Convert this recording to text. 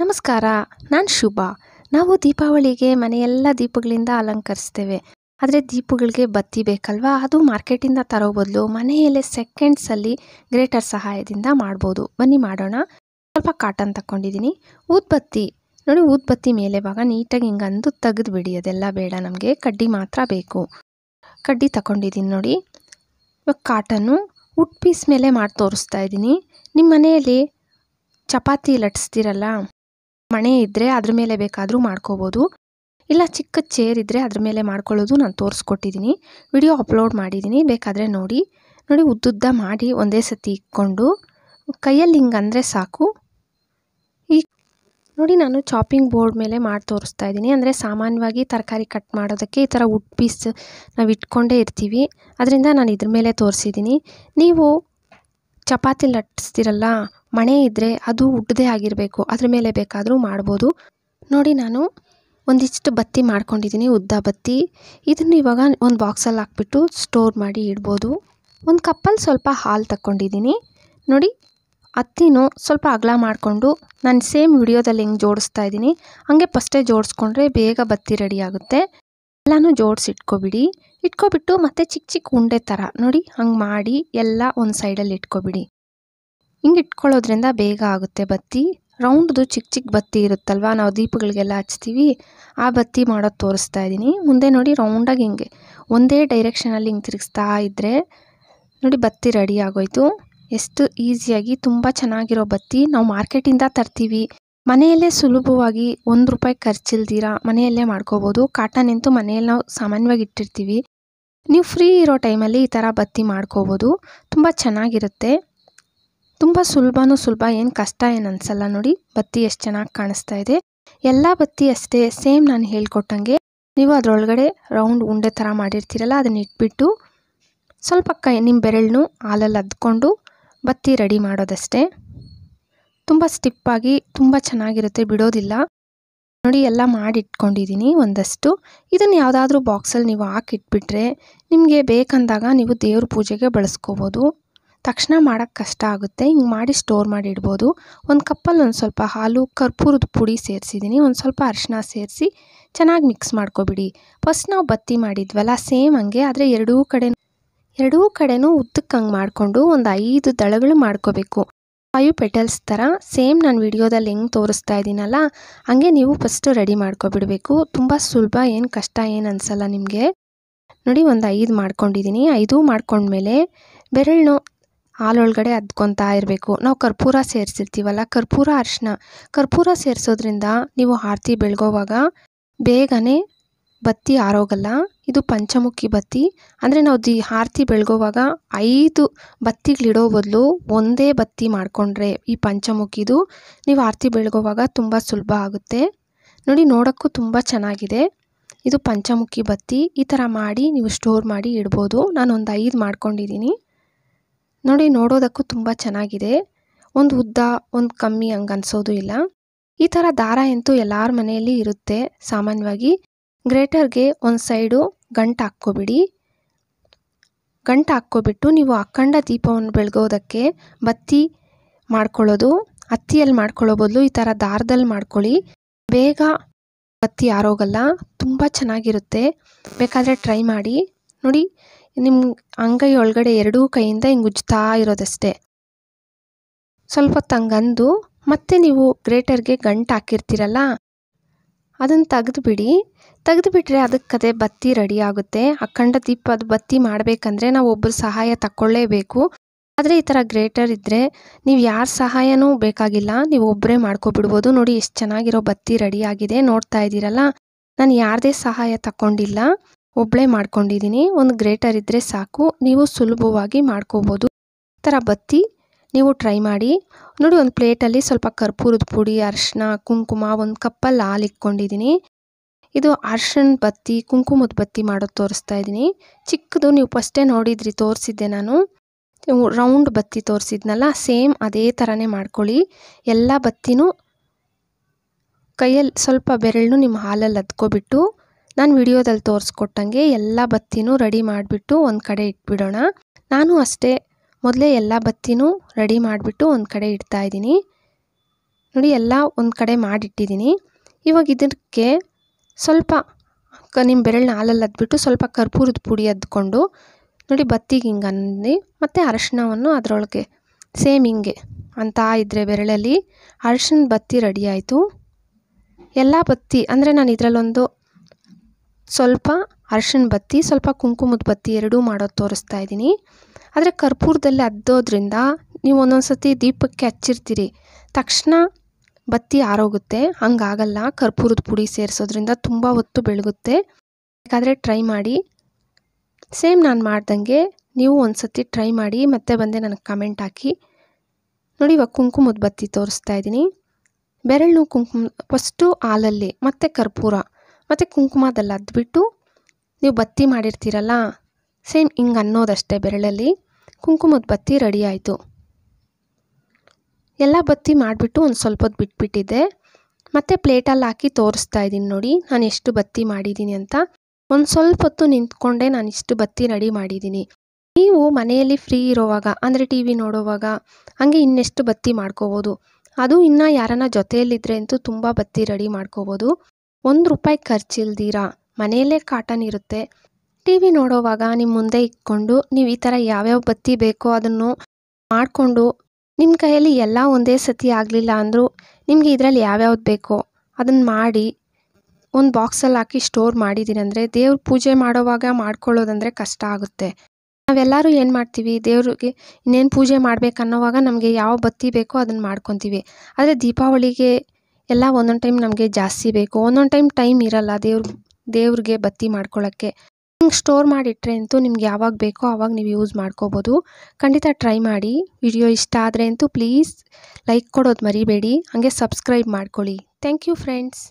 ನಮಸ್ಕಾರ ನಾನು ಶುಭ ನಾವು ದೀಪಾವಳಿಗೆ ಮನೆಯೆಲ್ಲ ದೀಪಗಳಿಂದ ಅಲಂಕರಿಸ್ತೇವೆ ಆದರೆ ದೀಪಗಳಿಗೆ ಬತ್ತಿ ಬೇಕಲ್ವಾ ಅದು ಮಾರ್ಕೆಟಿಂದ ತರೋ ಬದಲು ಮನೆಯಲ್ಲೇ ಸೆಕೆಂಡ್ಸಲ್ಲಿ ಗ್ರೇಟರ್ ಸಹಾಯದಿಂದ ಮಾಡ್ಬೋದು ಬನ್ನಿ ಮಾಡೋಣ ಸ್ವಲ್ಪ ಕಾಟನ್ ತಗೊಂಡಿದ್ದೀನಿ ಊದ್ಬತ್ತಿ ನೋಡಿ ಊದ್ಬತ್ತಿ ಮೇಲೆ ಭಾಗ ನೀಟಾಗಿ ಹಿಂಗೆ ಅಂದು ತೆಗೆದುಬಿಡಿ ಬಿಡಿ ಅದೆಲ್ಲ ಬೇಡ ನಮಗೆ ಕಡ್ಡಿ ಮಾತ್ರ ಬೇಕು ಕಡ್ಡಿ ತಗೊಂಡಿದ್ದೀನಿ ನೋಡಿ ಇವಾಗ ಕಾಟನ್ನು ಉಟ್ ಪೀಸ್ ಮೇಲೆ ಮಾಡಿ ತೋರಿಸ್ತಾ ಇದ್ದೀನಿ ನಿಮ್ಮ ಮನೆಯಲ್ಲಿ ಚಪಾತಿ ಲಟ್ಸ್ತೀರಲ್ಲ ಮಣೆ ಇದ್ದರೆ ಅದ್ರ ಮೇಲೆ ಬೇಕಾದರೂ ಮಾಡ್ಕೋಬೋದು ಇಲ್ಲ ಚಿಕ್ಕ ಚೇರ್ ಇದ್ದರೆ ಅದ್ರ ಮೇಲೆ ಮಾಡ್ಕೊಳ್ಳೋದು ನಾನು ತೋರಿಸ್ಕೊಟ್ಟಿದ್ದೀನಿ ವಿಡಿಯೋ ಅಪ್ಲೋಡ್ ಮಾಡಿದ್ದೀನಿ ಬೇಕಾದರೆ ನೋಡಿ ನೋಡಿ ಉದ್ದುದ್ದ ಮಾಡಿ ಒಂದೇ ಸತಿ ಇಕ್ಕೊಂಡು ಕೈಯಲ್ಲಿ ಹಿಂಗಂದರೆ ಸಾಕು ಈ ನೋಡಿ ನಾನು ಚಾಪಿಂಗ್ ಬೋರ್ಡ್ ಮೇಲೆ ಮಾಡಿ ತೋರಿಸ್ತಾ ಇದ್ದೀನಿ ಅಂದರೆ ಸಾಮಾನ್ಯವಾಗಿ ತರಕಾರಿ ಕಟ್ ಮಾಡೋದಕ್ಕೆ ಈ ಥರ ವುಡ್ ಪೀಸ್ ನಾವು ಇಟ್ಕೊಂಡೇ ಇರ್ತೀವಿ ಅದರಿಂದ ನಾನು ಇದ್ರ ಮೇಲೆ ತೋರಿಸಿದ್ದೀನಿ ನೀವು ಚಪಾತಿ ಲಟ್ಟಿಸ್ತೀರಲ್ಲ ಮಣೆ ಇದ್ದರೆ ಅದು ಉಡ್ಡದೇ ಆಗಿರಬೇಕು ಅದ್ರ ಮೇಲೆ ಬೇಕಾದರೂ ಮಾಡ್ಬೋದು ನೋಡಿ ನಾನು ಒಂದಿಷ್ಟು ಬತ್ತಿ ಮಾಡ್ಕೊಂಡಿದ್ದೀನಿ ಉದ್ದ ಬತ್ತಿ ಇದನ್ನು ಇವಾಗ ಒಂದು ಬಾಕ್ಸಲ್ಲಿ ಹಾಕ್ಬಿಟ್ಟು ಸ್ಟೋರ್ ಮಾಡಿ ಇಡ್ಬೋದು ಒಂದು ಕಪ್ಪಲ್ಲಿ ಸ್ವಲ್ಪ ಹಾಲು ತಕ್ಕೊಂಡಿದ್ದೀನಿ ನೋಡಿ ಅತ್ತಿನೂ ಸ್ವಲ್ಪ ಅಗಲ ಮಾಡಿಕೊಂಡು ನಾನು ಸೇಮ್ ವಿಡಿಯೋದಲ್ಲಿ ಹೆಂಗೆ ಜೋಡಿಸ್ತಾ ಇದ್ದೀನಿ ಹಂಗೆ ಫಸ್ಟೇ ಜೋಡಿಸ್ಕೊಂಡ್ರೆ ಬೇಗ ಬತ್ತಿ ರೆಡಿ ಆಗುತ್ತೆ ಎಲ್ಲನೂ ಜೋಡಿಸಿ ಇಟ್ಕೊಬಿಡಿ ಇಟ್ಕೊಬಿಟ್ಟು ಮತ್ತೆ ಚಿಕ್ಕ ಚಿಕ್ಕ ಉಂಡೆ ಥರ ನೋಡಿ ಹಂಗೆ ಮಾಡಿ ಎಲ್ಲ ಒಂದು ಸೈಡಲ್ಲಿ ಇಟ್ಕೊಬಿಡಿ ಹಿಂಗೆ ಇಟ್ಕೊಳ್ಳೋದ್ರಿಂದ ಬೇಗ ಆಗುತ್ತೆ ಬತ್ತಿ ರೌಂಡ್ದು ಚಿಕ್ಕ ಚಿಕ್ಕ ಬತ್ತಿ ಇರುತ್ತಲ್ವ ನಾವು ದೀಪಗಳಿಗೆಲ್ಲ ಹಚ್ತೀವಿ ಆ ಬತ್ತಿ ಮಾಡೋದು ತೋರಿಸ್ತಾ ಇದ್ದೀನಿ ಮುಂದೆ ನೋಡಿ ರೌಂಡಾಗಿ ಹಿಂಗೆ ಒಂದೇ ಡೈರೆಕ್ಷನಲ್ಲಿ ಹಿಂಗೆ ತಿರುಗಿಸ್ತಾ ಇದ್ದರೆ ನೋಡಿ ಬತ್ತಿ ರೆಡಿ ಆಗೋಯ್ತು ಎಷ್ಟು ಈಸಿಯಾಗಿ ತುಂಬ ಚೆನ್ನಾಗಿರೋ ಬತ್ತಿ ನಾವು ಮಾರ್ಕೆಟಿಂದ ತರ್ತೀವಿ ಮನೆಯಲ್ಲೇ ಸುಲಭವಾಗಿ ಒಂದು ರೂಪಾಯಿ ಖರ್ಚಿಲ್ದಿರ ಮನೆಯಲ್ಲೇ ಮಾಡ್ಕೋಬೋದು ಕಾಟನ್ ಅಂತೂ ಮನೆಯಲ್ಲಿ ನಾವು ಸಾಮಾನ್ಯವಾಗಿ ಇಟ್ಟಿರ್ತೀವಿ ನೀವು ಫ್ರೀ ಇರೋ ಟೈಮಲ್ಲಿ ಈ ಥರ ಬತ್ತಿ ಮಾಡ್ಕೋಬೋದು ತುಂಬ ಚೆನ್ನಾಗಿರುತ್ತೆ ತುಂಬ ಸುಲಭನೂ ಸುಲಭ ಏನು ಕಷ್ಟ ಏನು ಅನಿಸಲ್ಲ ನೋಡಿ ಬತ್ತಿ ಎಷ್ಟು ಚೆನ್ನಾಗಿ ಕಾಣಿಸ್ತಾ ಇದೆ ಎಲ್ಲ ಬತ್ತಿ ಅಷ್ಟೇ ಸೇಮ್ ನಾನು ಹೇಳ್ಕೊಟ್ಟಂಗೆ ನೀವು ಅದರೊಳಗಡೆ ರೌಂಡ್ ಉಂಡೆ ಥರ ಮಾಡಿರ್ತೀರಲ್ಲ ಅದನ್ನ ಇಟ್ಬಿಟ್ಟು ಸ್ವಲ್ಪ ಕೈ ನಿಮ್ಮ ಬೆರಳನ್ನು ಹಾಲಲ್ಲಿ ಅದ್ಕೊಂಡು ಬತ್ತಿ ರೆಡಿ ಮಾಡೋದಷ್ಟೇ ತುಂಬ ಸ್ಟಿಪ್ಪಾಗಿ ತುಂಬ ಚೆನ್ನಾಗಿರುತ್ತೆ ಬಿಡೋದಿಲ್ಲ ನೋಡಿ ಎಲ್ಲ ಮಾಡಿ ಇಟ್ಕೊಂಡಿದ್ದೀನಿ ಒಂದಷ್ಟು ಇದನ್ನು ಯಾವುದಾದ್ರೂ ಬಾಕ್ಸಲ್ಲಿ ನೀವು ಹಾಕಿಟ್ಬಿಟ್ರೆ ನಿಮಗೆ ಬೇಕಂದಾಗ ನೀವು ದೇವ್ರ ಪೂಜೆಗೆ ಬಳಸ್ಕೋಬೋದು ತಕ್ಷಣ ಮಾಡೋಕ್ಕೆ ಕಷ್ಟ ಆಗುತ್ತೆ ಹಿಂಗೆ ಮಾಡಿ ಸ್ಟೋರ್ ಮಾಡಿ ಇಡ್ಬೋದು ಒಂದು ಕಪ್ಪಲ್ಲಿ ಒಂದು ಸ್ವಲ್ಪ ಹಾಲು ಕರ್ಪೂರದ ಪುಡಿ ಸೇರಿಸಿದ್ದೀನಿ ಒಂದು ಸ್ವಲ್ಪ ಅರಿಶಿನ ಸೇರಿಸಿ ಚೆನ್ನಾಗಿ ಮಿಕ್ಸ್ ಮಾಡ್ಕೊಬಿಡಿ ಫಸ್ಟ್ ನಾವು ಬತ್ತಿ ಮಾಡಿದ್ವಲ್ಲ ಸೇಮ್ ಹಂಗೆ ಆದರೆ ಎರಡೂ ಕಡೆ ಎರಡೂ ಕಡೆನೂ ಉದ್ದಕ್ಕೆ ಹಂಗೆ ಮಾಡಿಕೊಂಡು ಒಂದು ಐದು ದಳಗಳು ಮಾಡ್ಕೋಬೇಕು ಫೈವ್ ಪೆಟಲ್ಸ್ ಥರ ಸೇಮ್ ನಾನು ವಿಡಿಯೋದಲ್ಲಿ ಹೆಂಗೆ ತೋರಿಸ್ತಾ ಇದ್ದೀನಲ್ಲ ಹಂಗೆ ನೀವು ಫಸ್ಟು ರೆಡಿ ಮಾಡ್ಕೊಬಿಡಬೇಕು ತುಂಬ ಸುಲಭ ಏನು ಕಷ್ಟ ಏನು ಅನಿಸಲ್ಲ ನಿಮಗೆ ನೋಡಿ ಒಂದು ಐದು ಮಾಡ್ಕೊಂಡಿದ್ದೀನಿ ಐದು ಮಾಡ್ಕೊಂಡ್ಮೇಲೆ ಬೆರಳು ಹಾಲೊಳಗಡೆ ಅದ್ಕೊತಾ ಇರಬೇಕು ನಾವು ಕರ್ಪೂರ ಸೇರಿಸಿರ್ತೀವಲ್ಲ ಕರ್ಪೂರ ಅರಿಶಿನ ಕರ್ಪೂರ ಸೇರಿಸೋದ್ರಿಂದ ನೀವು ಆರತಿ ಬೆಳಗೋವಾಗ ಬೇಗನೆ ಬತ್ತಿ ಆರೋಗಲ್ಲ ಇದು ಪಂಚಮುಖಿ ಬತ್ತಿ ಅಂದರೆ ನಾವು ದಿ ಆರತಿ ಬೆಳಗೋವಾಗ ಐದು ಬತ್ತಿಗಳಿಡೋ ಬದಲು ಒಂದೇ ಬತ್ತಿ ಮಾಡಿಕೊಂಡ್ರೆ ಈ ಪಂಚಮುಖಿದು ನೀವು ಆರತಿ ಬೆಳಗೋವಾಗ ತುಂಬ ಸುಲಭ ಆಗುತ್ತೆ ನೋಡಿ ನೋಡೋಕ್ಕೂ ತುಂಬ ಚೆನ್ನಾಗಿದೆ ಇದು ಪಂಚಮುಖಿ ಬತ್ತಿ ಈ ಥರ ಮಾಡಿ ನೀವು ಸ್ಟೋರ್ ಮಾಡಿ ಇಡ್ಬೋದು ನಾನೊಂದು ಐದು ಮಾಡ್ಕೊಂಡಿದ್ದೀನಿ ನೋಡಿ ನೋಡೋದಕ್ಕೂ ತುಂಬ ಚೆನ್ನಾಗಿದೆ ಒಂದು ಉದ್ದ ಒಂದು ಕಮ್ಮಿ ಹಂಗೆ ಅನ್ಸೋದು ಇಲ್ಲ ಈ ಥರ ದಾರ ಅಂತೂ ಎಲ್ಲರ ಮನೆಯಲ್ಲಿ ಇರುತ್ತೆ ಸಾಮಾನ್ಯವಾಗಿ ಗ್ರೇಟರ್ಗೆ ಒಂದು ಸೈಡು ಗಂಟು ಹಾಕ್ಕೋಬಿಡಿ ಗಂಟು ಹಾಕ್ಕೊಬಿಟ್ಟು ನೀವು ಅಖಂಡ ದೀಪವನ್ನು ಬೆಳಗೋದಕ್ಕೆ ಬತ್ತಿ ಮಾಡ್ಕೊಳ್ಳೋದು ಹತ್ತಿಯಲ್ಲಿ ಮಾಡ್ಕೊಳ್ಳೋ ಬದಲು ಈ ಥರ ದಾರದಲ್ಲಿ ಮಾಡ್ಕೊಳ್ಳಿ ಬೇಗ ಬತ್ತಿ ಆರೋಗಲ್ಲ ತುಂಬ ಚೆನ್ನಾಗಿರುತ್ತೆ ಬೇಕಾದರೆ ಟ್ರೈ ಮಾಡಿ ನೋಡಿ ನಿಮ್ಮ ಅಂಗೈ ಒಳಗಡೆ ಎರಡೂ ಕೈಯಿಂದ ಹಿಂಗೆ ಉಜ್ತಾ ಇರೋದಷ್ಟೇ ಸ್ವಲ್ಪ ತಂಗಂದು ಮತ್ತೆ ನೀವು ಗ್ರೇಟರ್ಗೆ ಗಂಟು ಹಾಕಿರ್ತೀರಲ್ಲ ಅದನ್ನು ತೆಗೆದುಬಿಡಿ ತೆಗೆದುಬಿಟ್ರೆ ಅದಕ್ಕೆ ಬತ್ತಿ ರೆಡಿ ಆಗುತ್ತೆ ಅಖಂಡ ಅದು ಬತ್ತಿ ಮಾಡಬೇಕಂದ್ರೆ ನಾವು ಒಬ್ಬರು ಸಹಾಯ ತಕ್ಕೊಳ್ಳೇಬೇಕು ಆದರೆ ಈ ಥರ ಗ್ರೇಟರ್ ಇದ್ದರೆ ನೀವು ಯಾರ ಸಹಾಯನೂ ಬೇಕಾಗಿಲ್ಲ ನೀವು ಒಬ್ಬರೇ ಮಾಡ್ಕೊಬಿಡ್ಬೋದು ನೋಡಿ ಎಷ್ಟು ಚೆನ್ನಾಗಿರೋ ಬತ್ತಿ ರೆಡಿ ಆಗಿದೆ ನೋಡ್ತಾ ಇದ್ದೀರಲ್ಲ ನಾನು ಯಾರದೇ ಸಹಾಯ ತಗೊಂಡಿಲ್ಲ ಒಬ್ಬಳೇ ಮಾಡ್ಕೊಂಡಿದ್ದೀನಿ ಒಂದು ಗ್ರೇಟರ್ ಇದ್ದರೆ ಸಾಕು ನೀವು ಸುಲಭವಾಗಿ ಮಾಡ್ಕೋಬೋದು ಥರ ಬತ್ತಿ ನೀವು ಟ್ರೈ ಮಾಡಿ ನೋಡಿ ಒಂದು ಪ್ಲೇಟಲ್ಲಿ ಸ್ವಲ್ಪ ಕರ್ಪೂರದ ಪುಡಿ ಅರ್ಶಿನ ಕುಂಕುಮ ಒಂದು ಕಪ್ಪಲ್ಲಿ ಹಾಲು ಇಟ್ಕೊಂಡಿದ್ದೀನಿ ಇದು ಅರ್ಶಿನ ಬತ್ತಿ ಕುಂಕುಮದ ಬತ್ತಿ ಮಾಡೋದು ತೋರಿಸ್ತಾ ಇದ್ದೀನಿ ಚಿಕ್ಕದು ನೀವು ಫಸ್ಟೇ ನೋಡಿದ್ರಿ ತೋರಿಸಿದ್ದೆ ನಾನು ರೌಂಡ್ ಬತ್ತಿ ತೋರಿಸಿದ್ನಲ್ಲ ಸೇಮ್ ಅದೇ ಥರನೇ ಮಾಡ್ಕೊಳ್ಳಿ ಎಲ್ಲ ಬತ್ತಿನೂ ಕೈಯಲ್ಲಿ ಸ್ವಲ್ಪ ಬೆರಳನ್ನು ನಿಮ್ಮ ಹಾಲಲ್ಲಿ ಅದ್ಕೋಬಿಟ್ಟು ನಾನು ವಿಡಿಯೋದಲ್ಲಿ ತೋರಿಸ್ಕೊಟ್ಟಂಗೆ ಎಲ್ಲ ಬತ್ತಿನೂ ರೆಡಿ ಮಾಡಿಬಿಟ್ಟು ಒಂದು ಕಡೆ ಇಟ್ಬಿಡೋಣ ನಾನು ಅಷ್ಟೇ ಮೊದಲೇ ಎಲ್ಲ ಬತ್ತಿನೂ ರೆಡಿ ಮಾಡಿಬಿಟ್ಟು ಒಂದು ಕಡೆ ಇಡ್ತಾ ಇದ್ದೀನಿ ನೋಡಿ ಎಲ್ಲ ಒಂದು ಕಡೆ ಮಾಡಿಟ್ಟಿದ್ದೀನಿ ಇವಾಗ ಇದಕ್ಕೆ ಸ್ವಲ್ಪ ನಿಮ್ಮ ಬೆರಳನ್ನ ಹಾಲಲ್ಲಿ ಅದ್ಬಿಟ್ಟು ಸ್ವಲ್ಪ ಕರ್ಪೂರದ ಪುಡಿ ಅದ್ಕೊಂಡು ನೋಡಿ ಬತ್ತಿಗೆ ಹಿಂಗೆ ಅಂದು ಮತ್ತು ಅರಶಿನವನ್ನು ಅದರೊಳಗೆ ಸೇಮ್ ಹಿಂಗೆ ಅಂತ ಇದ್ದರೆ ಬೆರಳಲ್ಲಿ ಅರಶಿನ ಬತ್ತಿ ರೆಡಿ ಆಯಿತು ಎಲ್ಲ ಬತ್ತಿ ಅಂದರೆ ನಾನು ಇದರಲ್ಲೊಂದು ಸ್ವಲ್ಪ ಅರ್ಶಿಣ ಬತ್ತಿ ಸ್ವಲ್ಪ ಕುಂಕುಮದ ಬತ್ತಿ ಎರಡೂ ಮಾಡೋದು ತೋರಿಸ್ತಾ ಇದ್ದೀನಿ ಆದರೆ ಕರ್ಪೂರದಲ್ಲಿ ಅದ್ದೋದ್ರಿಂದ ನೀವು ಒಂದೊಂದು ಸತಿ ದೀಪಕ್ಕೆ ಹಚ್ಚಿರ್ತೀರಿ ತಕ್ಷಣ ಬತ್ತಿ ಆರೋಗುತ್ತೆ ಹಂಗಾಗಲ್ಲ ಕರ್ಪೂರದ ಪುಡಿ ಸೇರಿಸೋದ್ರಿಂದ ತುಂಬ ಹೊತ್ತು ಬೆಳಗುತ್ತೆ ಯಾಕಂದರೆ ಟ್ರೈ ಮಾಡಿ ಸೇಮ್ ನಾನು ಮಾಡ್ದಂಗೆ ನೀವು ಒಂದು ಸತಿ ಟ್ರೈ ಮಾಡಿ ಮತ್ತೆ ಬಂದೆ ನನಗೆ ಕಮೆಂಟ್ ಹಾಕಿ ನೋಡಿ ಇವಾಗ ಕುಂಕುಮದ ಬತ್ತಿ ತೋರಿಸ್ತಾ ಇದ್ದೀನಿ ಬೆರಳು ಕುಂಕುಮ ಫಸ್ಟು ಹಾಲಲ್ಲಿ ಮತ್ತು ಕರ್ಪೂರ ಮತ್ತು ಕುಂಕುಮದಲ್ಲಿ ಅದ್ಬಿಟ್ಟು ನೀವು ಬತ್ತಿ ಮಾಡಿರ್ತೀರಲ್ಲ ಸೇಮ್ ಹಿಂಗೆ ಅನ್ನೋದಷ್ಟೇ ಬೆರಳಲ್ಲಿ ಕುಂಕುಮದ ಬತ್ತಿ ರೆಡಿ ಆಯಿತು ಎಲ್ಲ ಬತ್ತಿ ಮಾಡಿಬಿಟ್ಟು ಒಂದು ಸ್ವಲ್ಪ ಹೊತ್ತು ಬಿಟ್ಬಿಟ್ಟಿದ್ದೆ ಮತ್ತು ಪ್ಲೇಟಲ್ಲಿ ಹಾಕಿ ತೋರಿಸ್ತಾ ಇದ್ದೀನಿ ನೋಡಿ ನಾನು ಎಷ್ಟು ಬತ್ತಿ ಮಾಡಿದ್ದೀನಿ ಅಂತ ಒಂದು ಸ್ವಲ್ಪ ಹೊತ್ತು ನಿಂತ್ಕೊಂಡೆ ನಾನು ಇಷ್ಟು ಬತ್ತಿ ರೆಡಿ ಮಾಡಿದ್ದೀನಿ ನೀವು ಮನೆಯಲ್ಲಿ ಫ್ರೀ ಇರೋವಾಗ ಅಂದರೆ ಟಿ ವಿ ನೋಡೋವಾಗ ಹಾಗೆ ಇನ್ನೆಷ್ಟು ಬತ್ತಿ ಮಾಡ್ಕೋಬೋದು ಅದು ಇನ್ನೂ ಯಾರನ್ನ ಜೊತೆಯಲ್ಲಿದ್ದರೆ ಅಂತೂ ತುಂಬ ಬತ್ತಿ ರೆಡಿ ಮಾಡ್ಕೋಬೋದು ಒಂದು ರೂಪಾಯಿ ಖರ್ಚಿಲ್ದಿರ ಮನೆಯಲ್ಲೇ ಕಾಟನ್ ಇರುತ್ತೆ ಟಿ ವಿ ನೋಡೋವಾಗ ನಿಮ್ಮ ಮುಂದೆ ಇಕ್ಕೊಂಡು ನೀವು ಈ ಥರ ಯಾವ್ಯಾವ ಬತ್ತಿ ಬೇಕೋ ಅದನ್ನು ಮಾಡಿಕೊಂಡು ನಿಮ್ಮ ಕೈಯಲ್ಲಿ ಎಲ್ಲ ಒಂದೇ ಸತಿ ಆಗಲಿಲ್ಲ ಅಂದರೂ ನಿಮಗೆ ಇದರಲ್ಲಿ ಯಾವ್ಯಾವ್ದು ಬೇಕೋ ಅದನ್ನು ಮಾಡಿ ಒಂದು ಬಾಕ್ಸಲ್ಲಿ ಹಾಕಿ ಸ್ಟೋರ್ ಮಾಡಿದ್ದೀನಿ ಅಂದರೆ ದೇವ್ರ ಪೂಜೆ ಮಾಡೋವಾಗ ಮಾಡ್ಕೊಳ್ಳೋದಂದರೆ ಕಷ್ಟ ಆಗುತ್ತೆ ನಾವೆಲ್ಲರೂ ಏನು ಮಾಡ್ತೀವಿ ದೇವ್ರಿಗೆ ಇನ್ನೇನು ಪೂಜೆ ಮಾಡಬೇಕನ್ನೋವಾಗ ನಮಗೆ ಯಾವ ಬತ್ತಿ ಬೇಕೋ ಅದನ್ನು ಮಾಡ್ಕೊತೀವಿ ಆದರೆ ದೀಪಾವಳಿಗೆ ಎಲ್ಲ ಒಂದೊಂದು ಟೈಮ್ ನಮಗೆ ಜಾಸ್ತಿ ಬೇಕು ಒಂದೊಂದು ಟೈಮ್ ಟೈಮ್ ಇರಲ್ಲ ದೇವ್ರ ದೇವ್ರಿಗೆ ಬತ್ತಿ ಮಾಡ್ಕೊಳ್ಳೋಕ್ಕೆ ಹಿಂಗೆ ಸ್ಟೋರ್ ಮಾಡಿಟ್ರೆ ಅಂತೂ ನಿಮ್ಗೆ ಯಾವಾಗ ಬೇಕೋ ಆವಾಗ ನೀವು ಯೂಸ್ ಮಾಡ್ಕೋಬೋದು ಖಂಡಿತ ಟ್ರೈ ಮಾಡಿ ವಿಡಿಯೋ ಇಷ್ಟ ಆದರೆ ಅಂತೂ ಪ್ಲೀಸ್ ಲೈಕ್ ಕೊಡೋದು ಮರಿಬೇಡಿ ಹಾಗೆ ಸಬ್ಸ್ಕ್ರೈಬ್ ಮಾಡ್ಕೊಳ್ಳಿ ಥ್ಯಾಂಕ್ ಯು ಫ್ರೆಂಡ್ಸ್